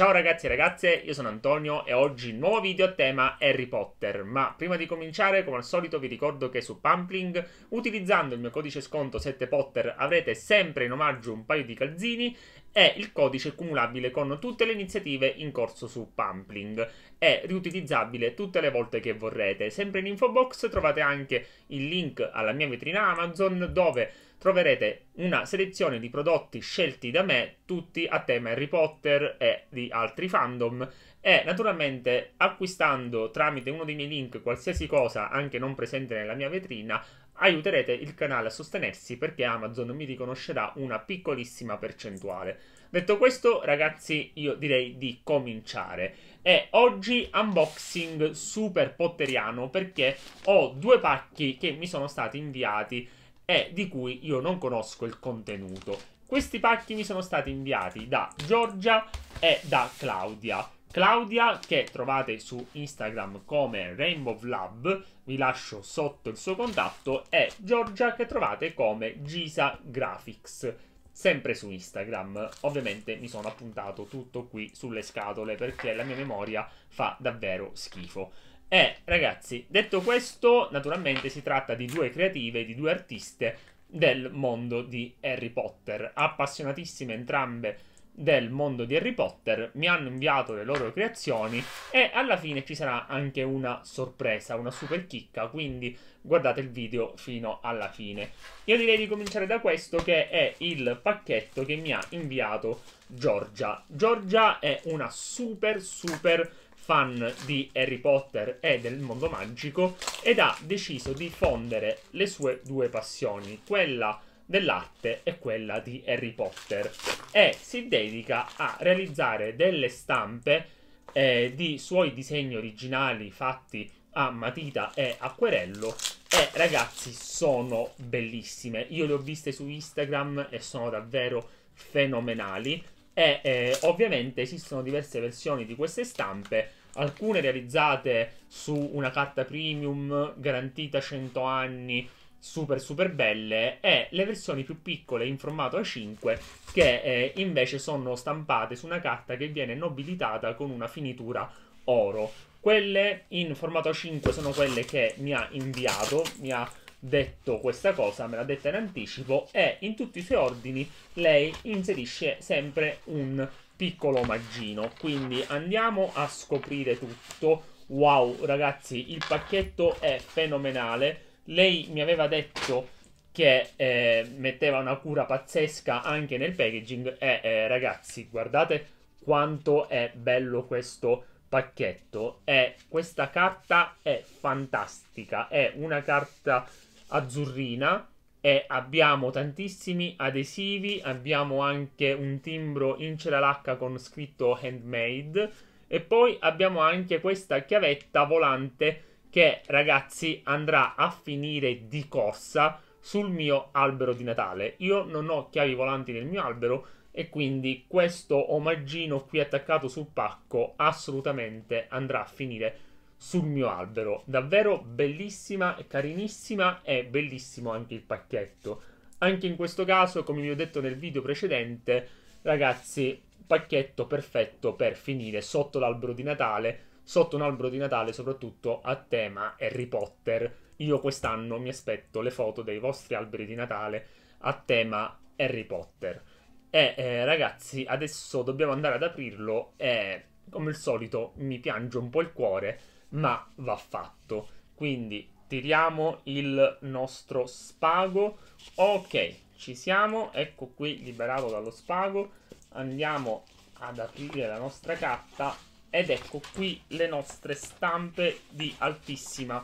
Ciao ragazzi e ragazze, io sono Antonio e oggi nuovo video a tema Harry Potter, ma prima di cominciare come al solito vi ricordo che su Pumpling utilizzando il mio codice sconto 7Potter avrete sempre in omaggio un paio di calzini e il codice cumulabile con tutte le iniziative in corso su Pumpling è riutilizzabile tutte le volte che vorrete. Sempre in info box trovate anche il link alla mia vetrina Amazon dove troverete una selezione di prodotti scelti da me, tutti a tema Harry Potter e di altri fandom. E naturalmente acquistando tramite uno dei miei link qualsiasi cosa anche non presente nella mia vetrina, aiuterete il canale a sostenersi perché Amazon mi riconoscerà una piccolissima percentuale. Detto questo, ragazzi, io direi di cominciare. E oggi unboxing super potteriano perché ho due pacchi che mi sono stati inviati e di cui io non conosco il contenuto. Questi pacchi mi sono stati inviati da Giorgia e da Claudia. Claudia che trovate su Instagram come Rainbow Lab, vi lascio sotto il suo contatto, e Giorgia che trovate come Gisa Graphics sempre su Instagram. Ovviamente mi sono appuntato tutto qui sulle scatole perché la mia memoria fa davvero schifo. E eh, ragazzi, detto questo, naturalmente si tratta di due creative, di due artiste del mondo di Harry Potter, appassionatissime entrambe del mondo di Harry Potter, mi hanno inviato le loro creazioni e alla fine ci sarà anche una sorpresa, una super chicca, quindi guardate il video fino alla fine. Io direi di cominciare da questo che è il pacchetto che mi ha inviato Giorgia. Giorgia è una super super fan di Harry Potter e del mondo magico ed ha deciso di fondere le sue due passioni, quella di dell'arte è quella di Harry Potter e si dedica a realizzare delle stampe eh, di suoi disegni originali fatti a matita e acquerello e ragazzi sono bellissime io le ho viste su Instagram e sono davvero fenomenali e eh, ovviamente esistono diverse versioni di queste stampe alcune realizzate su una carta premium garantita 100 anni super super belle e le versioni più piccole in formato A5 che eh, invece sono stampate su una carta che viene nobilitata con una finitura oro. Quelle in formato A5 sono quelle che mi ha inviato, mi ha detto questa cosa, me l'ha detta in anticipo e in tutti i suoi ordini lei inserisce sempre un piccolo omaggino. Quindi andiamo a scoprire tutto. Wow ragazzi, il pacchetto è fenomenale lei mi aveva detto che eh, metteva una cura pazzesca anche nel packaging e eh, ragazzi guardate quanto è bello questo pacchetto e questa carta è fantastica è una carta azzurrina e abbiamo tantissimi adesivi abbiamo anche un timbro in celalacca con scritto handmade e poi abbiamo anche questa chiavetta volante che ragazzi andrà a finire di corsa sul mio albero di Natale. Io non ho chiavi volanti nel mio albero e quindi questo omaggino qui attaccato sul pacco assolutamente andrà a finire sul mio albero. Davvero bellissima e carinissima e bellissimo anche il pacchetto. Anche in questo caso, come vi ho detto nel video precedente, ragazzi, pacchetto perfetto per finire sotto l'albero di Natale sotto un albero di Natale, soprattutto a tema Harry Potter. Io quest'anno mi aspetto le foto dei vostri alberi di Natale a tema Harry Potter. E eh, ragazzi, adesso dobbiamo andare ad aprirlo e come al solito mi piange un po' il cuore, ma va fatto. Quindi tiriamo il nostro spago. Ok, ci siamo. Ecco qui liberato dallo spago. Andiamo ad aprire la nostra carta ed ecco qui le nostre stampe di altissima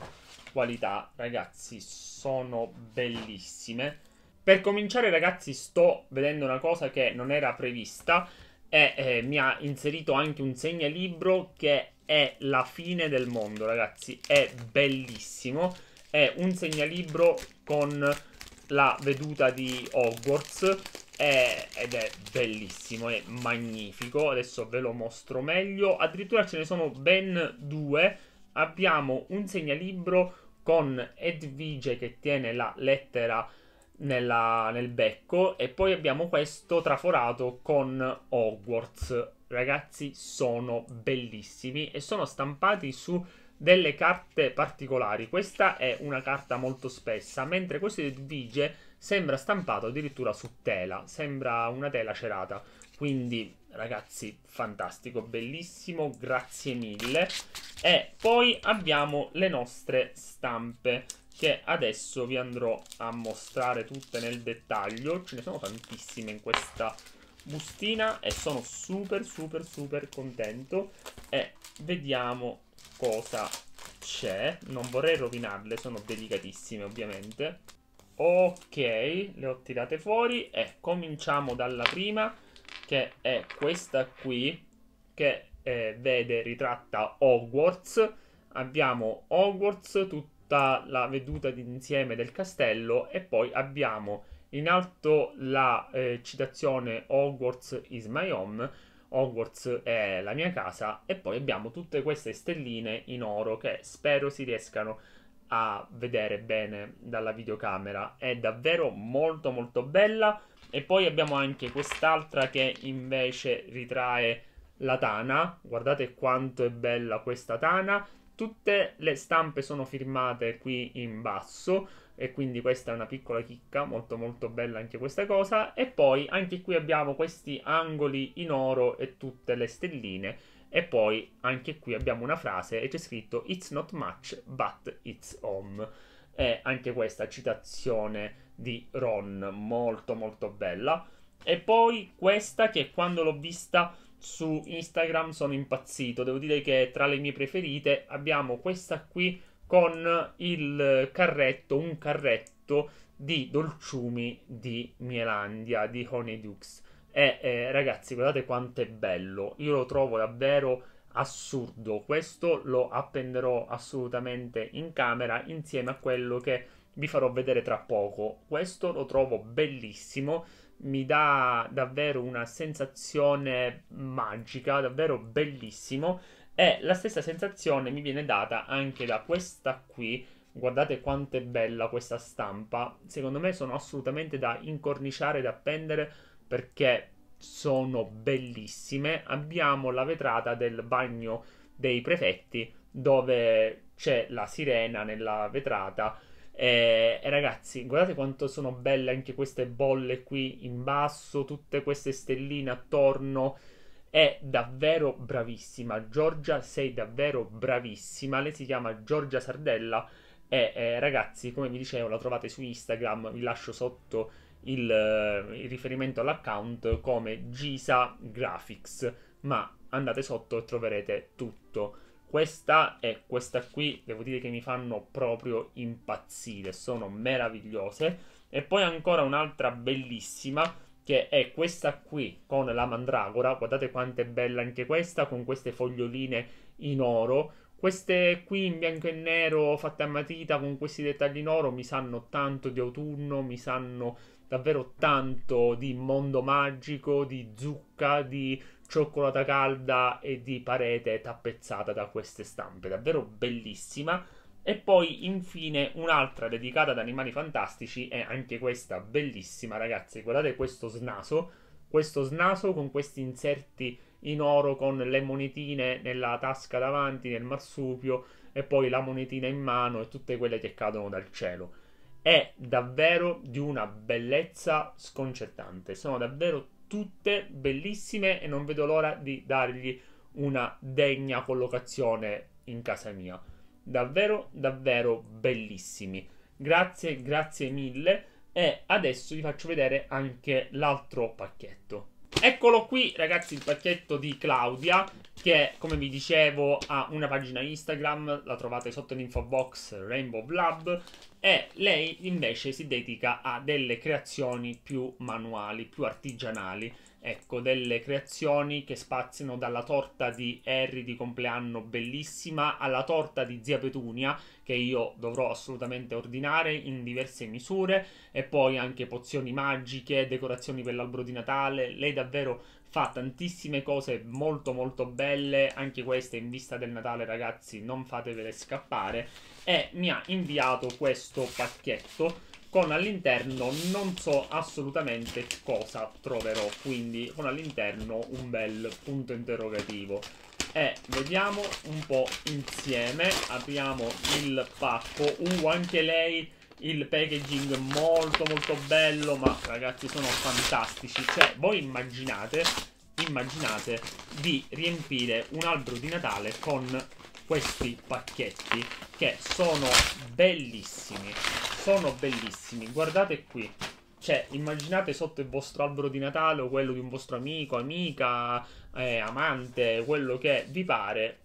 qualità, ragazzi, sono bellissime. Per cominciare, ragazzi, sto vedendo una cosa che non era prevista e eh, mi ha inserito anche un segnalibro che è la fine del mondo, ragazzi, è bellissimo. È un segnalibro con la veduta di Hogwarts è, ed è bellissimo, è magnifico. Adesso ve lo mostro meglio. Addirittura ce ne sono ben due. Abbiamo un segnalibro con Edvige che tiene la lettera nella, nel becco e poi abbiamo questo traforato con Hogwarts. Ragazzi, sono bellissimi e sono stampati su delle carte particolari. Questa è una carta molto spessa, mentre questo Edvige Sembra stampato addirittura su tela, sembra una tela cerata. Quindi, ragazzi, fantastico, bellissimo, grazie mille. E poi abbiamo le nostre stampe che adesso vi andrò a mostrare tutte nel dettaglio. Ce ne sono tantissime in questa bustina e sono super super super contento e vediamo cosa c'è. Non vorrei rovinarle, sono delicatissime ovviamente. Ok, le ho tirate fuori e cominciamo dalla prima che è questa qui che eh, vede ritratta Hogwarts. Abbiamo Hogwarts, tutta la veduta d'insieme del castello e poi abbiamo in alto la eh, citazione Hogwarts is my home, Hogwarts è la mia casa e poi abbiamo tutte queste stelline in oro che spero si riescano a a vedere bene dalla videocamera. È davvero molto molto bella. E poi abbiamo anche quest'altra che invece ritrae la tana. Guardate quanto è bella questa tana. Tutte le stampe sono firmate qui in basso e quindi questa è una piccola chicca molto molto bella anche questa cosa e poi anche qui abbiamo questi angoli in oro e tutte le stelline e poi anche qui abbiamo una frase e c'è scritto it's not much but it's home e anche questa citazione di Ron molto molto bella e poi questa che quando l'ho vista su Instagram sono impazzito devo dire che tra le mie preferite abbiamo questa qui con il carretto, un carretto di dolciumi di Mielandia, di Honeydukes. E eh, ragazzi, guardate quanto è bello. Io lo trovo davvero assurdo. Questo lo appenderò assolutamente in camera insieme a quello che vi farò vedere tra poco. Questo lo trovo bellissimo. Mi dà davvero una sensazione magica, davvero bellissimo. E la stessa sensazione mi viene data anche da questa qui. Guardate quanto è bella questa stampa. Secondo me sono assolutamente da incorniciare, da appendere perché sono bellissime. Abbiamo la vetrata del bagno dei prefetti dove c'è la sirena nella vetrata. E, e, ragazzi, guardate quanto sono belle anche queste bolle qui in basso, tutte queste stelline attorno è davvero bravissima. Giorgia, sei davvero bravissima. Lei si chiama Giorgia Sardella. E eh, ragazzi, come vi dicevo, la trovate su Instagram. Vi lascio sotto il, eh, il riferimento all'account come Gisa Graphics. Ma andate sotto e troverete tutto. Questa e questa qui, devo dire che mi fanno proprio impazzire. Sono meravigliose. E poi ancora un'altra bellissima che è questa qui con la mandragora, guardate quanto è bella anche questa, con queste foglioline in oro, queste qui in bianco e nero fatte a matita con questi dettagli in oro mi sanno tanto di autunno, mi sanno davvero tanto di mondo magico, di zucca, di cioccolata calda e di parete tappezzata da queste stampe, davvero bellissima. E poi infine un'altra dedicata ad animali fantastici, è anche questa bellissima, ragazzi. Guardate questo snaso, questo snaso con questi inserti in oro con le monetine nella tasca davanti, nel marsupio e poi la monetina in mano e tutte quelle che cadono dal cielo. È davvero di una bellezza sconcertante. Sono davvero tutte bellissime e non vedo l'ora di dargli una degna collocazione in casa mia davvero davvero bellissimi. Grazie, grazie mille e adesso vi faccio vedere anche l'altro pacchetto. Eccolo qui ragazzi il pacchetto di Claudia che come vi dicevo ha una pagina Instagram, la trovate sotto l'info box Rainbow Lab e lei invece si dedica a delle creazioni più manuali, più artigianali, ecco, delle creazioni che spaziano dalla torta di Harry di compleanno bellissima alla torta di zia Petunia che io dovrò assolutamente ordinare in diverse misure e poi anche pozioni magiche, decorazioni per l'albero di Natale, lei davvero fa tantissime cose molto molto belle, anche queste in vista del Natale ragazzi non fatevele scappare e mi ha inviato questo pacchetto con all'interno non so assolutamente cosa troverò, quindi con all'interno un bel punto interrogativo. E vediamo un po' insieme, apriamo il pacco, uh anche lei il packaging molto molto bello, ma ragazzi sono fantastici. Cioè, voi immaginate, immaginate di riempire un albero di Natale con questi pacchetti che sono bellissimi, sono bellissimi. Guardate qui. Cioè, immaginate sotto il vostro albero di Natale o quello di un vostro amico, amica, eh, amante, quello che vi pare,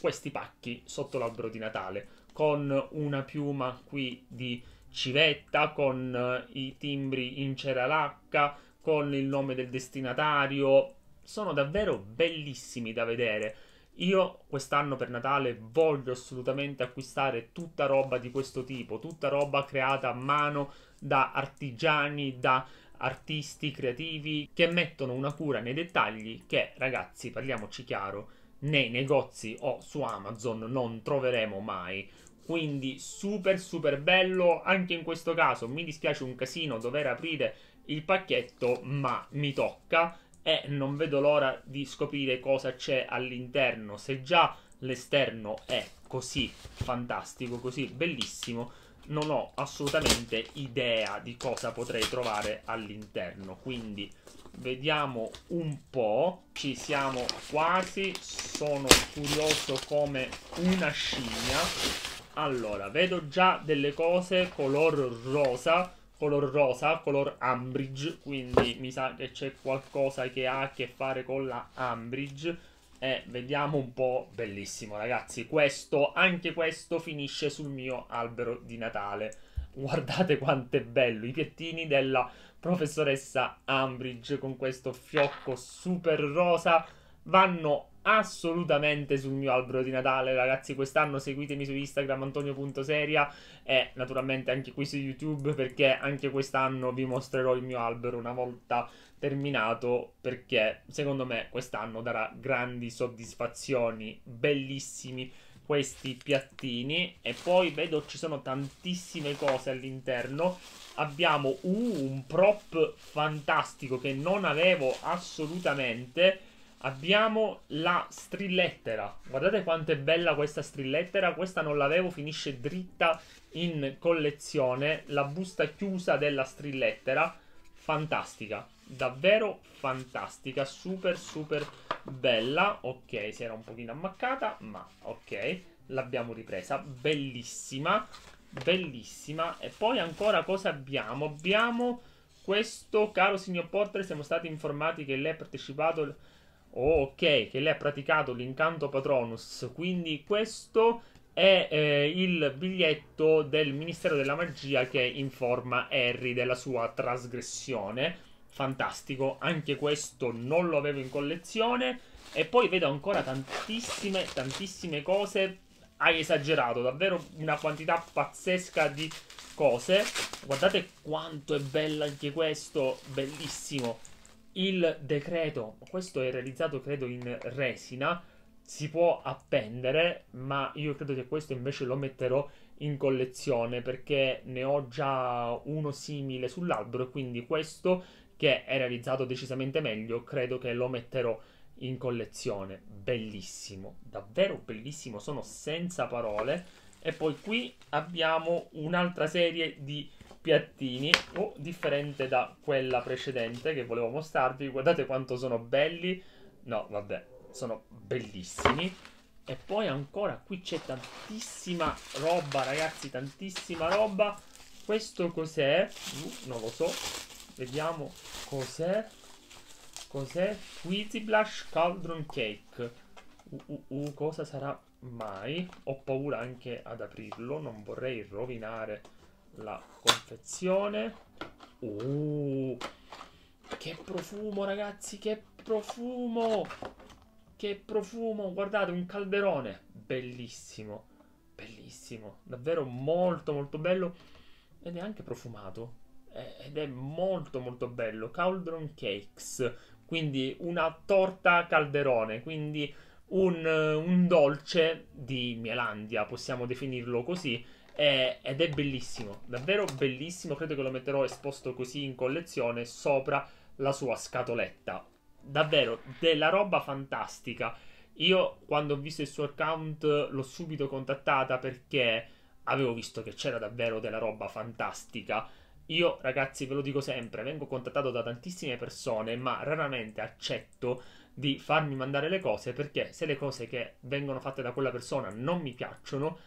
questi pacchi sotto l'albero di Natale con una piuma qui di civetta, con eh, i timbri in cera lacca, con il nome del destinatario. Sono davvero bellissimi da vedere. Io quest'anno per Natale voglio assolutamente acquistare tutta roba di questo tipo, tutta roba creata a mano da artigiani, da artisti creativi che mettono una cura nei dettagli che, ragazzi, parliamoci chiaro, nei negozi o su Amazon non troveremo mai. Quindi super super bello, anche in questo caso mi dispiace un casino dover aprire il pacchetto, ma mi tocca e non vedo l'ora di scoprire cosa c'è all'interno, se già l'esterno è così fantastico, così bellissimo, non ho assolutamente idea di cosa potrei trovare all'interno. Quindi vediamo un po'. Ci siamo quasi. Sono curioso come una scimmia. Allora, vedo già delle cose color rosa color rosa, color Ambridge, quindi mi sa che c'è qualcosa che ha a che fare con la Ambridge. E vediamo un po', bellissimo ragazzi, questo, anche questo finisce sul mio albero di Natale. Guardate quanto è bello, i piattini della professoressa Ambridge con questo fiocco super rosa vanno assolutamente sul mio albero di Natale, ragazzi. Quest'anno seguitemi su Instagram antonio.seria e naturalmente anche qui su YouTube perché anche quest'anno vi mostrerò il mio albero una volta terminato perché secondo me quest'anno darà grandi soddisfazioni, bellissimi questi piattini e poi vedo ci sono tantissime cose all'interno abbiamo uh, un prop fantastico che non avevo assolutamente abbiamo la strillettera guardate quanto è bella questa strillettera questa non l'avevo finisce dritta in collezione la busta chiusa della strillettera fantastica davvero fantastica, super super bella. Ok, si era un pochino ammaccata, ma ok, l'abbiamo ripresa, bellissima, bellissima. E poi ancora cosa abbiamo? Abbiamo questo, caro signor Potter, siamo stati informati che lei ha partecipato... Oh, ok, che lei ha praticato l'incanto Patronus, quindi questo è eh, il biglietto del Ministero della Magia che informa Harry della sua trasgressione fantastico, anche questo non lo avevo in collezione e poi vedo ancora tantissime, tantissime cose, hai esagerato, davvero una quantità pazzesca di cose, guardate quanto è bello anche questo, bellissimo, il decreto, questo è realizzato credo in resina, si può appendere, ma io credo che questo invece lo metterò in collezione perché ne ho già uno simile sull'albero, quindi questo che è realizzato decisamente meglio, credo che lo metterò in collezione. Bellissimo, davvero bellissimo, sono senza parole. E poi qui abbiamo un'altra serie di piattini, oh, differente da quella precedente che volevo mostrarvi. Guardate quanto sono belli. No, vabbè, sono bellissimi. E poi ancora qui c'è tantissima roba, ragazzi, tantissima roba. Questo cos'è? Uh, non lo so Vediamo cos'è. Cos'è? Blush Cauldron Cake. Uh, uh, uh, cosa sarà mai? Ho paura anche ad aprirlo, non vorrei rovinare la confezione. Uh, che profumo ragazzi, che profumo! Che profumo! Guardate, un calderone. Bellissimo, bellissimo. Davvero molto molto bello. Ed è anche profumato ed è molto molto bello, Cauldron Cakes, quindi una torta calderone, quindi un, un dolce di Mielandia, possiamo definirlo così, è, ed è bellissimo, davvero bellissimo, credo che lo metterò esposto così in collezione sopra la sua scatoletta. Davvero, della roba fantastica. Io quando ho visto il suo account l'ho subito contattata perché avevo visto che c'era davvero della roba fantastica io, ragazzi, ve lo dico sempre, vengo contattato da tantissime persone, ma raramente accetto di farmi mandare le cose perché se le cose che vengono fatte da quella persona non mi piacciono,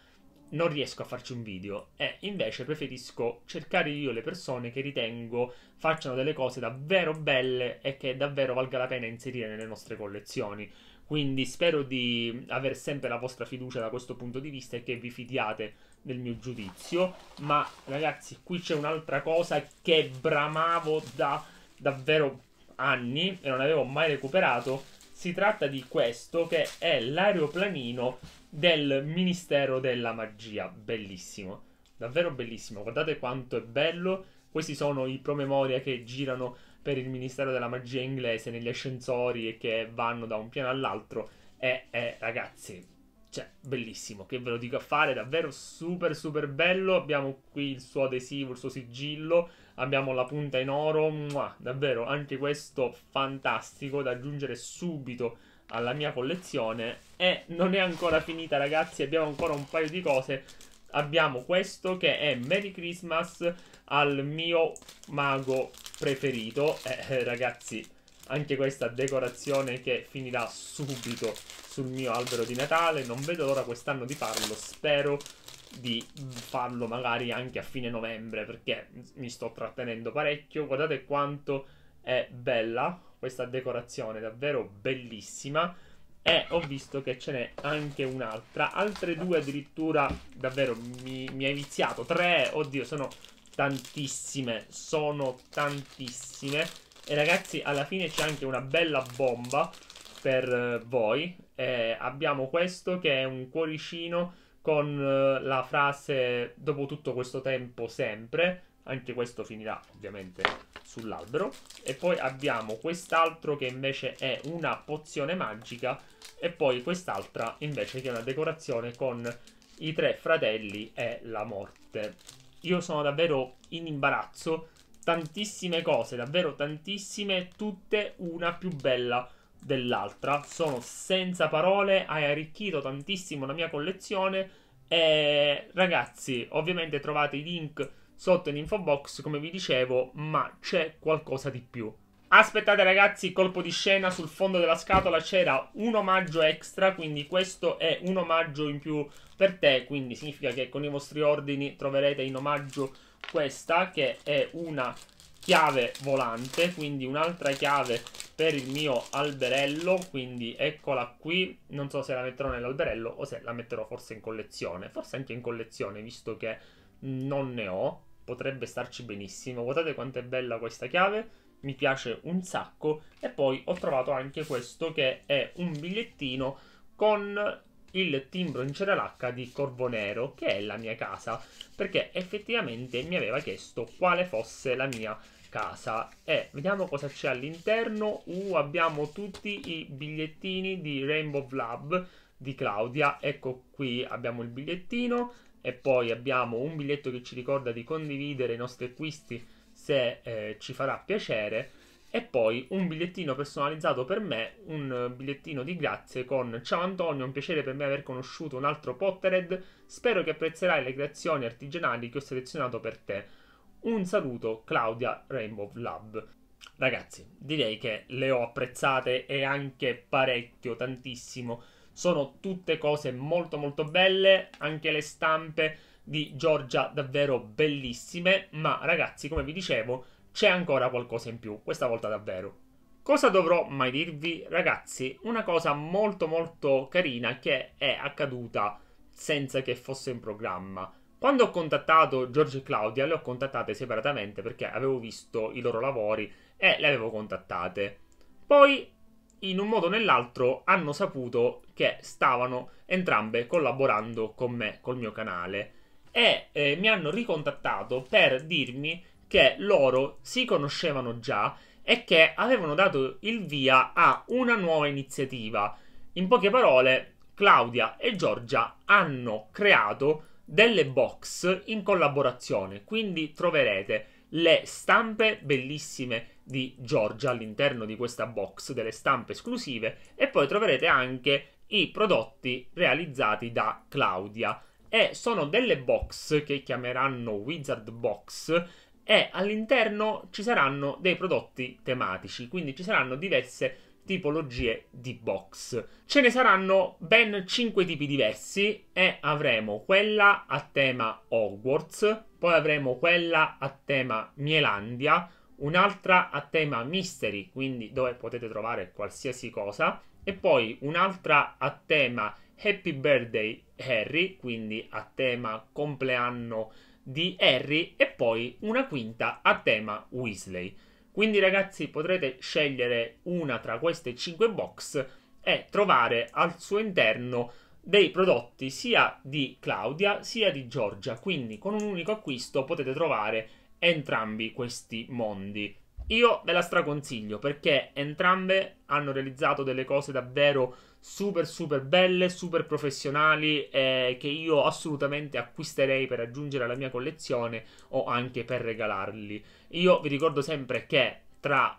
non riesco a farci un video e invece preferisco cercare io le persone che ritengo facciano delle cose davvero belle e che davvero valga la pena inserire nelle nostre collezioni. Quindi spero di avere sempre la vostra fiducia da questo punto di vista e che vi fidiate nel mio giudizio, ma ragazzi qui c'è un'altra cosa che bramavo da davvero anni e non avevo mai recuperato. Si tratta di questo che è l'aeroplanino del Ministero della Magia, bellissimo, davvero bellissimo, guardate quanto è bello, questi sono i promemoria che girano per il Ministero della Magia inglese negli ascensori e che vanno da un piano all'altro e eh, ragazzi cioè, bellissimo, che ve lo dico a fare, davvero super super bello. Abbiamo qui il suo adesivo, il suo sigillo, abbiamo la punta in oro, Mua, davvero anche questo fantastico da aggiungere subito alla mia collezione. E non è ancora finita ragazzi, abbiamo ancora un paio di cose. Abbiamo questo che è Merry Christmas al mio mago preferito. Eh, eh ragazzi, anche questa decorazione che finirà subito sul mio albero di Natale. Non vedo l'ora quest'anno di farlo. Spero di farlo magari anche a fine novembre perché mi sto trattenendo parecchio. Guardate quanto è bella questa decorazione, davvero bellissima. E ho visto che ce n'è anche un'altra, altre due addirittura, davvero mi, mi ha viziato. Tre, oddio, sono tantissime, sono tantissime. E ragazzi, alla fine c'è anche una bella bomba per voi eh, abbiamo questo che è un cuoricino con eh, la frase dopo tutto questo tempo sempre, anche questo finirà ovviamente sull'albero e poi abbiamo quest'altro che invece è una pozione magica e poi quest'altra invece che è una decorazione con i tre fratelli e la morte. Io sono davvero in imbarazzo, tantissime cose, davvero tantissime, tutte una più bella dell'altra. Sono senza parole, hai arricchito tantissimo la mia collezione. E ragazzi, ovviamente trovate i link sotto in info box, come vi dicevo, ma c'è qualcosa di più. Aspettate ragazzi, colpo di scena, sul fondo della scatola c'era un omaggio extra, quindi questo è un omaggio in più per te, quindi significa che con i vostri ordini troverete in omaggio questa, che è una chiave volante, quindi un'altra chiave per il mio alberello, quindi eccola qui, non so se la metterò nell'alberello o se la metterò forse in collezione, forse anche in collezione visto che non ne ho, potrebbe starci benissimo, guardate quanto è bella questa chiave, mi piace un sacco e poi ho trovato anche questo che è un bigliettino con il timbro in ceralacca di Corvo Nero, che è la mia casa, perché effettivamente mi aveva chiesto quale fosse la mia casa casa e eh, vediamo cosa c'è all'interno. Uh, abbiamo tutti i bigliettini di Rainbow Lab di Claudia. Ecco qui abbiamo il bigliettino e poi abbiamo un biglietto che ci ricorda di condividere i nostri acquisti se eh, ci farà piacere e poi un bigliettino personalizzato per me, un bigliettino di grazie con Ciao Antonio, un piacere per me aver conosciuto un altro Pottered, spero che apprezzerai le creazioni artigianali che ho selezionato per te. Un saluto Claudia Rainbow Lab. Ragazzi, direi che le ho apprezzate e anche parecchio, tantissimo. Sono tutte cose molto molto belle, anche le stampe di Giorgia davvero bellissime, ma ragazzi, come vi dicevo, c'è ancora qualcosa in più, questa volta davvero. Cosa dovrò mai dirvi? Ragazzi, una cosa molto molto carina che è accaduta senza che fosse in programma. Quando ho contattato Giorgio e Claudia, le ho contattate separatamente perché avevo visto i loro lavori e le avevo contattate. Poi, in un modo o nell'altro, hanno saputo che stavano entrambe collaborando con me, col mio canale, e eh, mi hanno ricontattato per dirmi che loro si conoscevano già e che avevano dato il via a una nuova iniziativa. In poche parole, Claudia e Giorgia hanno creato delle box in collaborazione, quindi troverete le stampe bellissime di Giorgia all'interno di questa box, delle stampe esclusive e poi troverete anche i prodotti realizzati da Claudia e sono delle box che chiameranno Wizard Box e all'interno ci saranno dei prodotti tematici, quindi ci saranno diverse tipologie di box. Ce ne saranno ben 5 tipi diversi e avremo quella a tema Hogwarts, poi avremo quella a tema Mielandia, un'altra a tema Mystery, quindi dove potete trovare qualsiasi cosa, e poi un'altra a tema Happy Birthday Harry, quindi a tema compleanno di Harry, e poi una quinta a tema Weasley. Quindi ragazzi potrete scegliere una tra queste 5 box e trovare al suo interno dei prodotti sia di Claudia sia di Giorgia. Quindi con un unico acquisto potete trovare entrambi questi mondi. Io ve la straconsiglio perché entrambe hanno realizzato delle cose davvero super super belle, super professionali eh, che io assolutamente acquisterei per aggiungere alla mia collezione o anche per regalarli. Io vi ricordo sempre che tra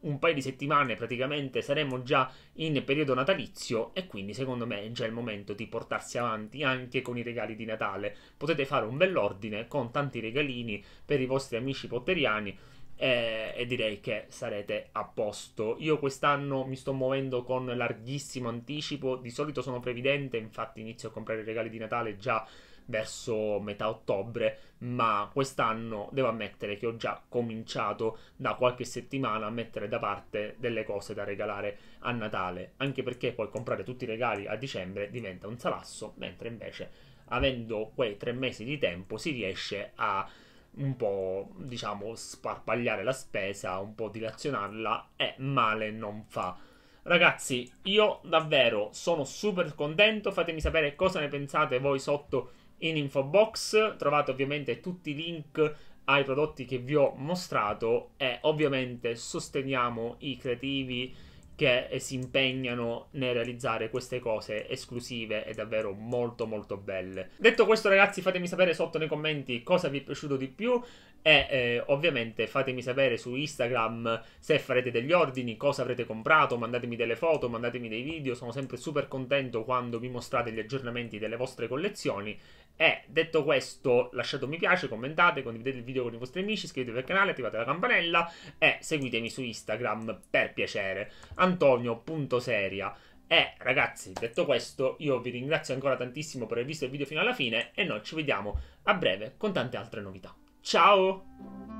un paio di settimane praticamente saremo già in periodo natalizio e quindi secondo me è già il momento di portarsi avanti anche con i regali di Natale. Potete fare un bell'ordine con tanti regalini per i vostri amici potteriani eh, e direi che sarete a posto. Io quest'anno mi sto muovendo con larghissimo anticipo, di solito sono previdente, infatti inizio a comprare i regali di Natale già verso metà ottobre, ma quest'anno devo ammettere che ho già cominciato da qualche settimana a mettere da parte delle cose da regalare a Natale, anche perché poi comprare tutti i regali a dicembre diventa un salasso, mentre invece avendo quei tre mesi di tempo si riesce a un po', diciamo, sparpagliare la spesa, un po' dilazionarla, e male non fa. Ragazzi, io davvero sono super contento, fatemi sapere cosa ne pensate voi sotto in info box, trovate ovviamente tutti i link ai prodotti che vi ho mostrato e ovviamente sosteniamo i creativi che si impegnano nel realizzare queste cose esclusive e davvero molto molto belle. Detto questo ragazzi fatemi sapere sotto nei commenti cosa vi è piaciuto di più e eh, ovviamente fatemi sapere su Instagram se farete degli ordini, cosa avrete comprato, mandatemi delle foto, mandatemi dei video, sono sempre super contento quando vi mostrate gli aggiornamenti delle vostre collezioni e eh, detto questo, lasciate un mi piace, commentate, condividete il video con i vostri amici, iscrivetevi al canale, attivate la campanella e seguitemi su Instagram per piacere. Antonio.seria. E ragazzi, detto questo, io vi ringrazio ancora tantissimo per aver visto il video fino alla fine e noi ci vediamo a breve con tante altre novità. Ciao!